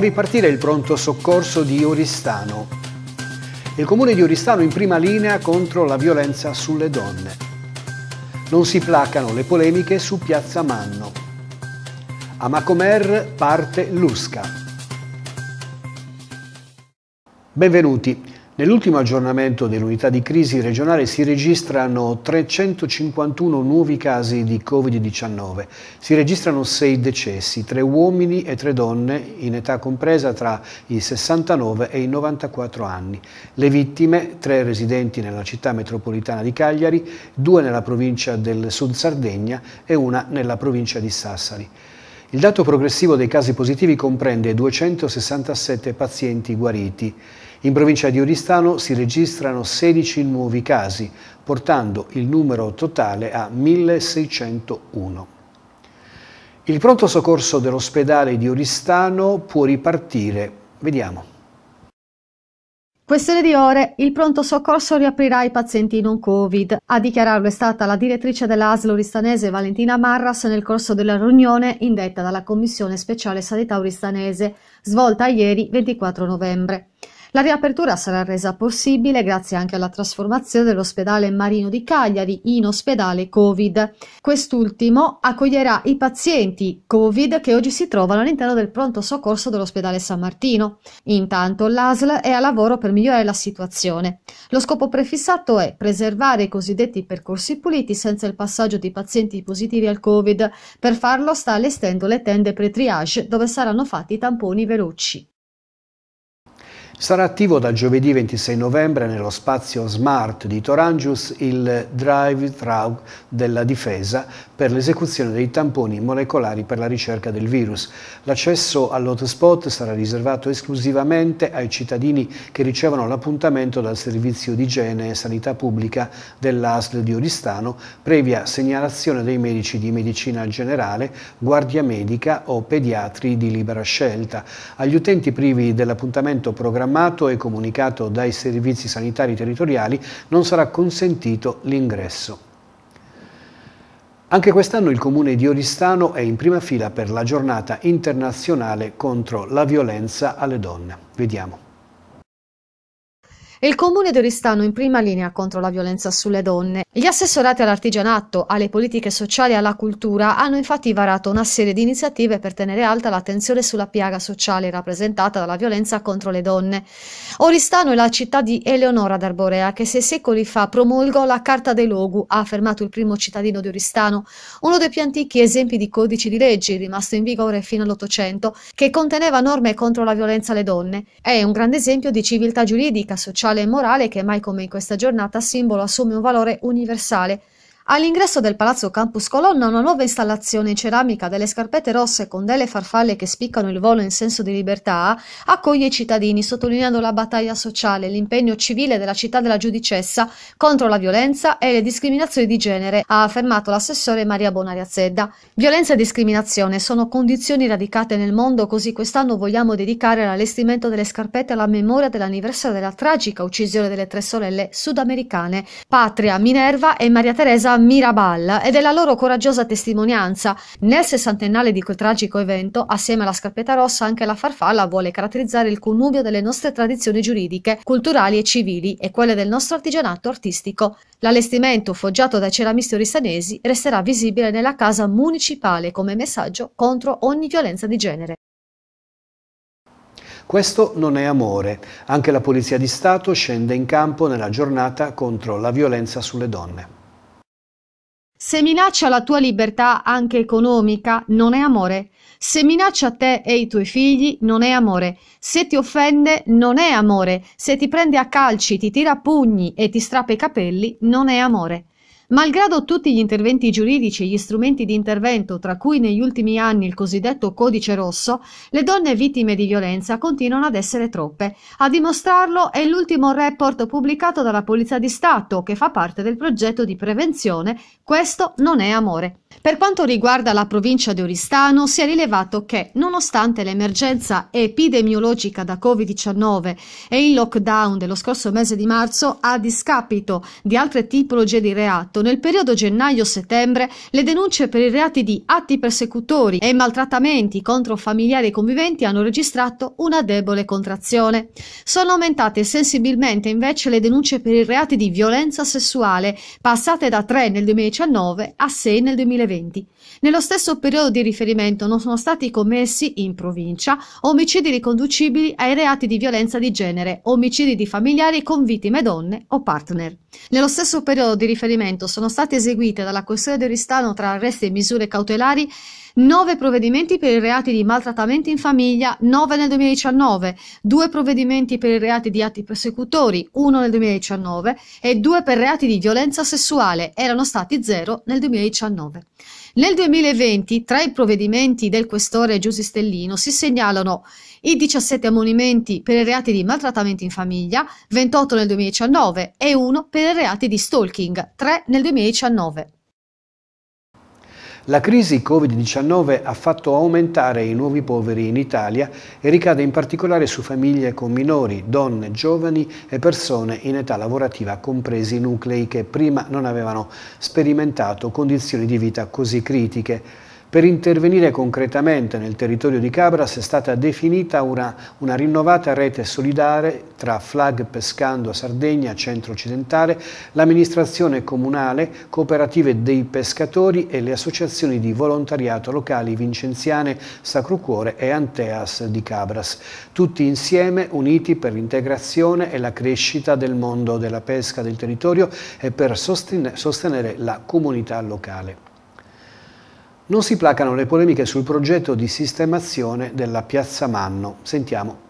ripartire il pronto soccorso di Oristano. Il comune di Oristano in prima linea contro la violenza sulle donne. Non si placano le polemiche su Piazza Manno. A Macomer parte Lusca. Benvenuti. Nell'ultimo aggiornamento dell'unità di crisi regionale si registrano 351 nuovi casi di Covid-19. Si registrano 6 decessi, 3 uomini e 3 donne in età compresa tra i 69 e i 94 anni. Le vittime, 3 residenti nella città metropolitana di Cagliari, 2 nella provincia del Sud Sardegna e 1 nella provincia di Sassari. Il dato progressivo dei casi positivi comprende 267 pazienti guariti. In provincia di Oristano si registrano 16 nuovi casi, portando il numero totale a 1601. Il pronto soccorso dell'ospedale di Oristano può ripartire. Vediamo. Questione di ore, il pronto soccorso riaprirà i pazienti non Covid. A dichiararlo è stata la direttrice dell'ASL oristanese Valentina Marras nel corso della riunione indetta dalla Commissione Speciale Sanità Oristanese, svolta ieri 24 novembre. La riapertura sarà resa possibile grazie anche alla trasformazione dell'ospedale Marino di Cagliari in ospedale Covid. Quest'ultimo accoglierà i pazienti Covid che oggi si trovano all'interno del pronto soccorso dell'ospedale San Martino. Intanto l'ASL è a lavoro per migliorare la situazione. Lo scopo prefissato è preservare i cosiddetti percorsi puliti senza il passaggio di pazienti positivi al Covid. Per farlo sta allestendo le tende pre-triage dove saranno fatti i tamponi veloci. Sarà attivo da giovedì 26 novembre nello spazio Smart di Torangius il drive-thru della difesa per l'esecuzione dei tamponi molecolari per la ricerca del virus. L'accesso all'hotspot sarà riservato esclusivamente ai cittadini che ricevono l'appuntamento dal servizio di igiene e sanità pubblica dell'ASL di Oristano, previa segnalazione dei medici di medicina generale, guardia medica o pediatri di libera scelta. Agli utenti privi dell'appuntamento programmato programmato e comunicato dai servizi sanitari territoriali non sarà consentito l'ingresso. Anche quest'anno il comune di Oristano è in prima fila per la giornata internazionale contro la violenza alle donne. Vediamo il comune di Oristano in prima linea contro la violenza sulle donne. Gli assessorati all'artigianato, alle politiche sociali e alla cultura hanno infatti varato una serie di iniziative per tenere alta l'attenzione sulla piaga sociale rappresentata dalla violenza contro le donne. Oristano è la città di Eleonora d'Arborea che sei secoli fa promulgò la Carta dei Logu, ha affermato il primo cittadino di Oristano, uno dei più antichi esempi di codici di leggi rimasto in vigore fino all'Ottocento, che conteneva norme contro la violenza alle donne. È un grande esempio di civiltà giuridica, sociale sociale e morale che mai come in questa giornata simbolo assume un valore universale All'ingresso del Palazzo Campus Colonna una nuova installazione in ceramica delle scarpette rosse con delle farfalle che spiccano il volo in senso di libertà accoglie i cittadini sottolineando la battaglia sociale e l'impegno civile della città della giudicessa contro la violenza e le discriminazioni di genere, ha affermato l'assessore Maria Bonariazzedda. Violenza e discriminazione sono condizioni radicate nel mondo così quest'anno vogliamo dedicare l'allestimento delle scarpette alla memoria dell'anniversario della tragica uccisione delle tre sorelle sudamericane, Patria, Minerva e Maria Teresa Miraballa e della loro coraggiosa testimonianza. Nel sessantennale di quel tragico evento, assieme alla scarpetta rossa, anche la farfalla vuole caratterizzare il connubio delle nostre tradizioni giuridiche, culturali e civili e quelle del nostro artigianato artistico. L'allestimento foggiato dai ceramisti oristanesi resterà visibile nella casa municipale come messaggio contro ogni violenza di genere. Questo non è amore. Anche la Polizia di Stato scende in campo nella giornata contro la violenza sulle donne. Se minaccia la tua libertà anche economica, non è amore. Se minaccia te e i tuoi figli, non è amore. Se ti offende, non è amore. Se ti prende a calci, ti tira a pugni e ti strappa i capelli, non è amore. Malgrado tutti gli interventi giuridici e gli strumenti di intervento, tra cui negli ultimi anni il cosiddetto codice rosso, le donne vittime di violenza continuano ad essere troppe. A dimostrarlo è l'ultimo report pubblicato dalla Polizia di Stato, che fa parte del progetto di prevenzione Questo non è amore per quanto riguarda la provincia di Oristano, si è rilevato che, nonostante l'emergenza epidemiologica da Covid-19 e il lockdown dello scorso mese di marzo, a discapito di altre tipologie di reato, nel periodo gennaio-settembre le denunce per i reati di atti persecutori e maltrattamenti contro familiari e conviventi hanno registrato una debole contrazione. Sono aumentate sensibilmente invece le denunce per i reati di violenza sessuale, passate da 3 nel 2019 a 6 nel 2020. 2020. Nello stesso periodo di riferimento non sono stati commessi in provincia omicidi riconducibili ai reati di violenza di genere, omicidi di familiari con vittime donne o partner. Nello stesso periodo di riferimento sono state eseguite dalla Questura di Oristano tra arresti e misure cautelari 9 provvedimenti per i reati di maltrattamenti in famiglia, 9 nel 2019, 2 provvedimenti per i reati di atti persecutori, 1 nel 2019 e 2 per reati di violenza sessuale, erano stati 0 nel 2019. Nel 2020, tra i provvedimenti del questore Giussi Stellino si segnalano i 17 ammonimenti per i reati di maltrattamenti in famiglia, 28 nel 2019 e 1 per i reati di stalking, 3 nel 2019. La crisi Covid-19 ha fatto aumentare i nuovi poveri in Italia e ricade in particolare su famiglie con minori, donne, giovani e persone in età lavorativa, compresi nuclei che prima non avevano sperimentato condizioni di vita così critiche. Per intervenire concretamente nel territorio di Cabras è stata definita una, una rinnovata rete solidare tra Flag Pescando Sardegna, Centro Occidentale, l'amministrazione comunale, cooperative dei pescatori e le associazioni di volontariato locali Vincenziane, Sacro Cuore e Anteas di Cabras. Tutti insieme uniti per l'integrazione e la crescita del mondo della pesca del territorio e per sostenere la comunità locale non si placano le polemiche sul progetto di sistemazione della piazza Manno. Sentiamo.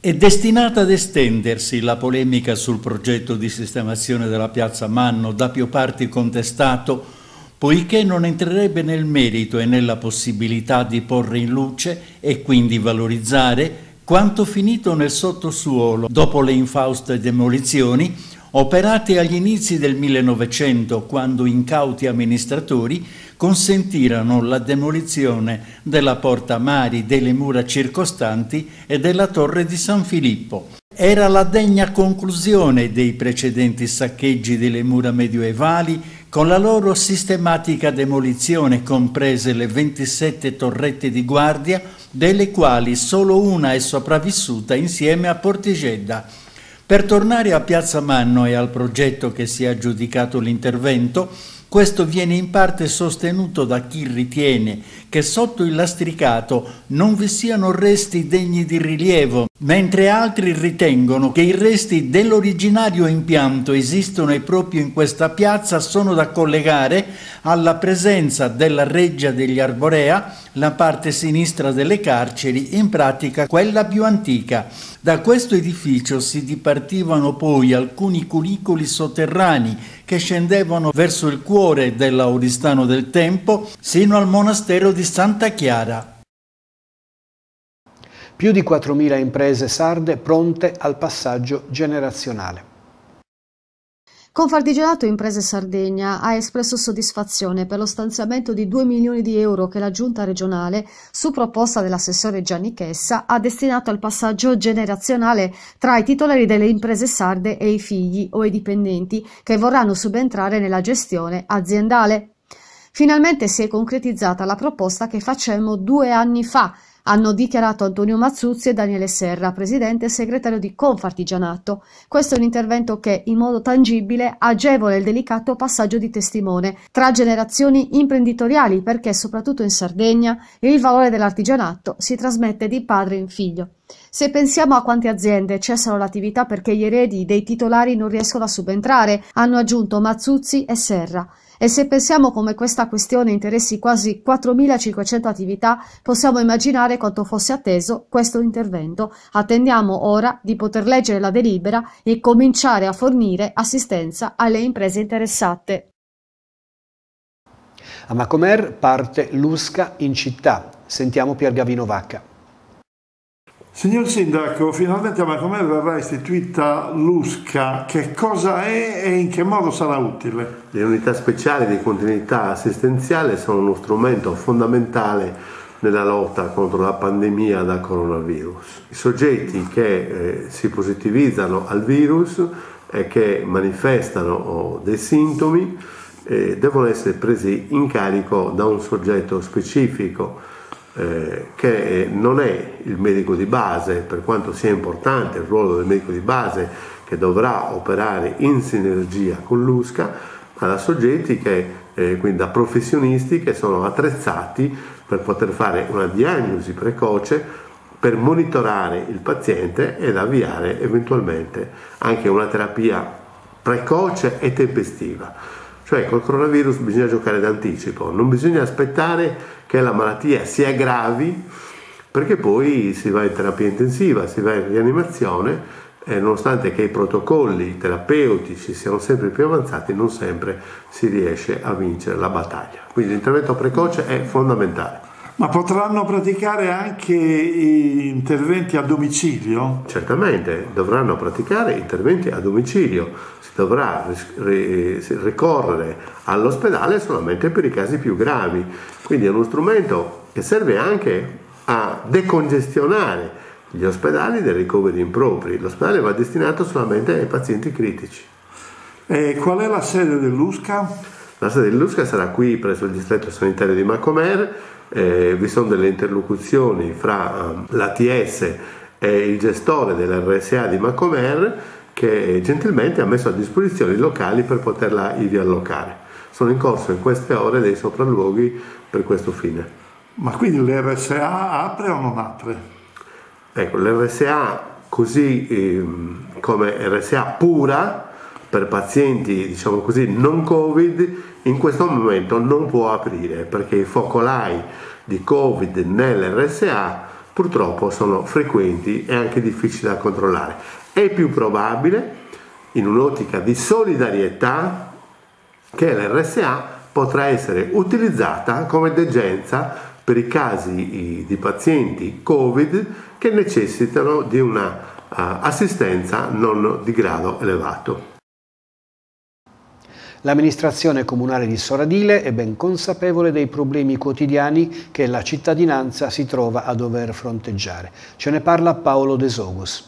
È destinata ad estendersi la polemica sul progetto di sistemazione della piazza Manno, da più parti contestato, poiché non entrerebbe nel merito e nella possibilità di porre in luce e quindi valorizzare quanto finito nel sottosuolo dopo le infauste demolizioni operate agli inizi del 1900 quando incauti amministratori consentirono la demolizione della porta Mari, delle mura circostanti e della torre di San Filippo. Era la degna conclusione dei precedenti saccheggi delle mura medioevali con la loro sistematica demolizione, comprese le 27 torrette di guardia, delle quali solo una è sopravvissuta insieme a Portigedda. Per tornare a Piazza Manno e al progetto che si è aggiudicato l'intervento, questo viene in parte sostenuto da chi ritiene che sotto il lastricato non vi siano resti degni di rilievo, mentre altri ritengono che i resti dell'originario impianto esistono e proprio in questa piazza sono da collegare alla presenza della reggia degli Arborea, la parte sinistra delle carceri, in pratica quella più antica. Da questo edificio si dipartivano poi alcuni cunicoli sotterranei che scendevano verso il cuore dell'Auristano del Tempo, sino al monastero di di Santa Chiara. Più di 4.000 imprese sarde pronte al passaggio generazionale. Confartigianato Imprese Sardegna ha espresso soddisfazione per lo stanziamento di 2 milioni di euro che la Giunta regionale, su proposta dell'assessore Gianni Chessa, ha destinato al passaggio generazionale tra i titolari delle imprese sarde e i figli o i dipendenti che vorranno subentrare nella gestione aziendale. Finalmente si è concretizzata la proposta che facemmo due anni fa, hanno dichiarato Antonio Mazzuzzi e Daniele Serra, presidente e segretario di Confartigianato. Questo è un intervento che, in modo tangibile, agevola il delicato passaggio di testimone tra generazioni imprenditoriali, perché soprattutto in Sardegna il valore dell'artigianato si trasmette di padre in figlio. Se pensiamo a quante aziende cessano l'attività perché gli eredi dei titolari non riescono a subentrare, hanno aggiunto Mazzuzzi e Serra. E se pensiamo come questa questione interessi quasi 4.500 attività, possiamo immaginare quanto fosse atteso questo intervento. Attendiamo ora di poter leggere la delibera e cominciare a fornire assistenza alle imprese interessate. A Macomer parte l'USCA in città. Sentiamo Pier Gavino Vacca. Signor Sindaco, finalmente a Macomer verrà istituita l'USCA. Che cosa è e in che modo sarà utile? Le unità speciali di continuità assistenziale sono uno strumento fondamentale nella lotta contro la pandemia da coronavirus. I soggetti che eh, si positivizzano al virus e che manifestano oh, dei sintomi eh, devono essere presi in carico da un soggetto specifico eh, che eh, non è il medico di base, per quanto sia importante il ruolo del medico di base che dovrà operare in sinergia con l'USCA, ma da soggetti che, eh, quindi da professionisti che sono attrezzati per poter fare una diagnosi precoce, per monitorare il paziente ed avviare eventualmente anche una terapia precoce e tempestiva. Cioè col coronavirus bisogna giocare d'anticipo, non bisogna aspettare che la malattia sia gravi perché poi si va in terapia intensiva, si va in rianimazione e nonostante che i protocolli terapeutici siano sempre più avanzati, non sempre si riesce a vincere la battaglia. Quindi l'intervento precoce è fondamentale. Ma potranno praticare anche interventi a domicilio? Certamente, dovranno praticare interventi a domicilio, si dovrà ricorrere all'ospedale solamente per i casi più gravi, quindi è uno strumento che serve anche a decongestionare gli ospedali dei ricoveri impropri, l'ospedale va destinato solamente ai pazienti critici. E qual è la sede dell'USCA? La sede dell'USCA sarà qui presso il distretto sanitario di Macomer eh, vi sono delle interlocuzioni fra um, ehm, l'ATS e il gestore dell'RSA di Macomer che gentilmente ha messo a disposizione i locali per poterla ivi allocare. Sono in corso in queste ore dei sopralluoghi per questo fine. Ma quindi l'RSA apre o non apre? Ecco, l'RSA così eh, come RSA pura per pazienti diciamo così non Covid in questo momento non può aprire perché i focolai di Covid nell'RSA purtroppo sono frequenti e anche difficili da controllare. È più probabile, in un'ottica di solidarietà, che l'RSA potrà essere utilizzata come degenza per i casi di pazienti Covid che necessitano di una eh, assistenza non di grado elevato. L'amministrazione comunale di Soradile è ben consapevole dei problemi quotidiani che la cittadinanza si trova a dover fronteggiare. Ce ne parla Paolo De Desogus.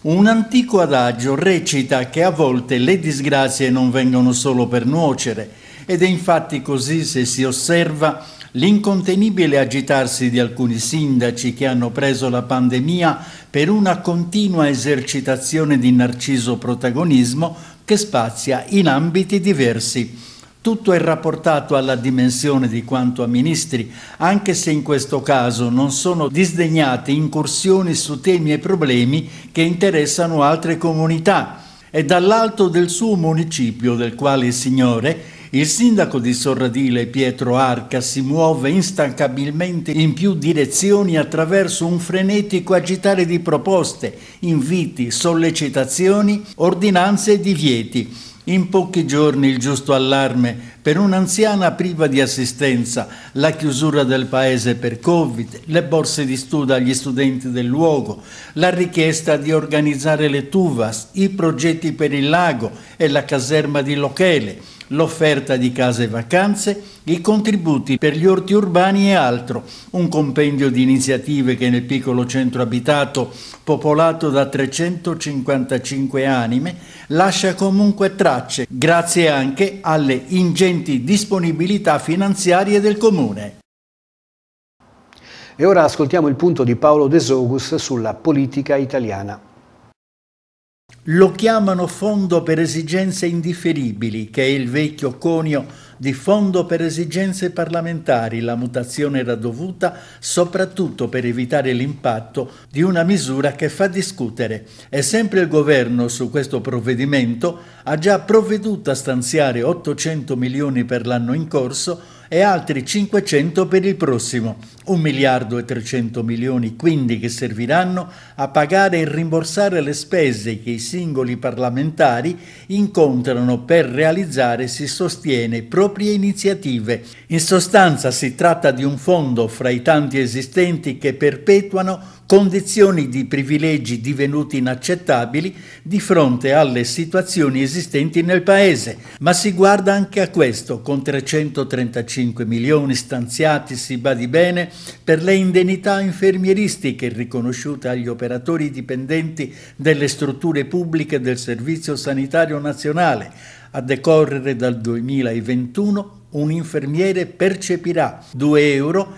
Un antico adagio recita che a volte le disgrazie non vengono solo per nuocere ed è infatti così se si osserva l'incontenibile agitarsi di alcuni sindaci che hanno preso la pandemia per una continua esercitazione di narciso protagonismo che spazia in ambiti diversi. Tutto è rapportato alla dimensione di quanto amministri, anche se in questo caso non sono disdegnate incursioni su temi e problemi che interessano altre comunità. E dall'alto del suo municipio, del quale il Signore, il sindaco di Sorradile Pietro Arca si muove instancabilmente in più direzioni attraverso un frenetico agitare di proposte, inviti, sollecitazioni, ordinanze e divieti. In pochi giorni il giusto allarme per un'anziana priva di assistenza, la chiusura del paese per Covid, le borse di studio agli studenti del luogo, la richiesta di organizzare le Tuvas, i progetti per il lago e la caserma di Lochele, l'offerta di case e vacanze, i contributi per gli orti urbani e altro, un compendio di iniziative che nel piccolo centro abitato, popolato da 355 anime, lascia comunque tracce, grazie anche alle ingenti sufficienti disponibilità finanziarie del Comune. E ora ascoltiamo il punto di Paolo De Desogus sulla politica italiana. Lo chiamano fondo per esigenze indifferibili, che è il vecchio conio di fondo per esigenze parlamentari la mutazione era dovuta soprattutto per evitare l'impatto di una misura che fa discutere e sempre il governo su questo provvedimento ha già provveduto a stanziare 800 milioni per l'anno in corso e altri 500 per il prossimo, 1 miliardo e 300 milioni quindi che serviranno a pagare e rimborsare le spese che i singoli parlamentari incontrano per realizzare, si sostiene, proprie iniziative. In sostanza si tratta di un fondo fra i tanti esistenti che perpetuano condizioni di privilegi divenuti inaccettabili di fronte alle situazioni esistenti nel Paese, ma si guarda anche a questo, con 335 milioni stanziati, si badi bene, per le indennità infermieristiche riconosciute agli operatori dipendenti delle strutture pubbliche del Servizio Sanitario Nazionale, a decorrere dal 2021 un infermiere percepirà 2,58 euro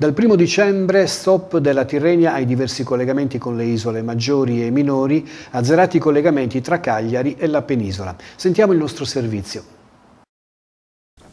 dal 1 dicembre stop della Tirrenia ai diversi collegamenti con le isole maggiori e minori, azzerati i collegamenti tra Cagliari e la penisola. Sentiamo il nostro servizio.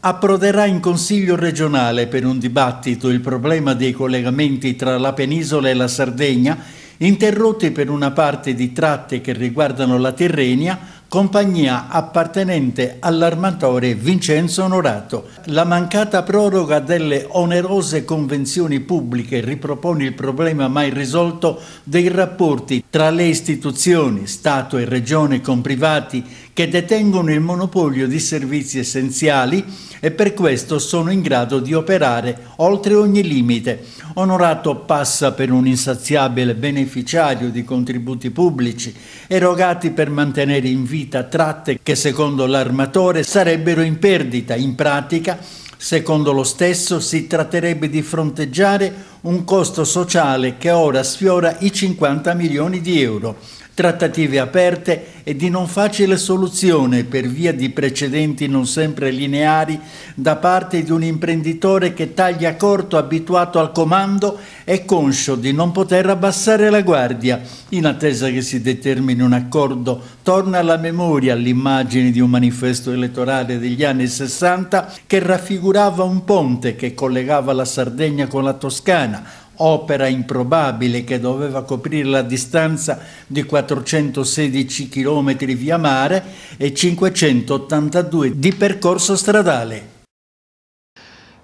Approderà in Consiglio regionale per un dibattito il problema dei collegamenti tra la penisola e la Sardegna, interrotti per una parte di tratte che riguardano la Tirrenia, compagnia appartenente all'armatore Vincenzo Onorato. La mancata proroga delle onerose convenzioni pubbliche ripropone il problema mai risolto dei rapporti tra le istituzioni, Stato e Regione con privati che detengono il monopolio di servizi essenziali e per questo sono in grado di operare oltre ogni limite. Onorato passa per un insaziabile beneficiario di contributi pubblici erogati per mantenere in vita tratte che secondo l'armatore sarebbero in perdita. In pratica Secondo lo stesso si tratterebbe di fronteggiare un costo sociale che ora sfiora i 50 milioni di euro trattative aperte e di non facile soluzione per via di precedenti non sempre lineari da parte di un imprenditore che taglia corto abituato al comando e conscio di non poter abbassare la guardia in attesa che si determini un accordo. Torna alla memoria l'immagine di un manifesto elettorale degli anni 60 che raffigurava un ponte che collegava la Sardegna con la Toscana opera improbabile che doveva coprire la distanza di 416 km via mare e 582 di percorso stradale.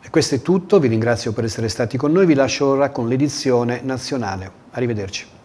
E questo è tutto, vi ringrazio per essere stati con noi, vi lascio ora con l'edizione nazionale. Arrivederci.